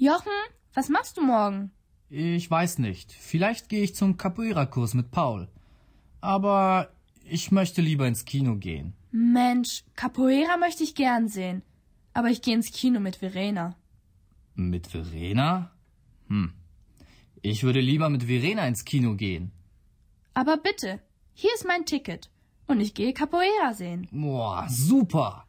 Jochen, was machst du morgen? Ich weiß nicht. Vielleicht gehe ich zum Capoeira-Kurs mit Paul. Aber ich möchte lieber ins Kino gehen. Mensch, Capoeira möchte ich gern sehen. Aber ich gehe ins Kino mit Verena. Mit Verena? Hm. Ich würde lieber mit Verena ins Kino gehen. Aber bitte, hier ist mein Ticket. Und ich gehe Capoeira sehen. Boah, super.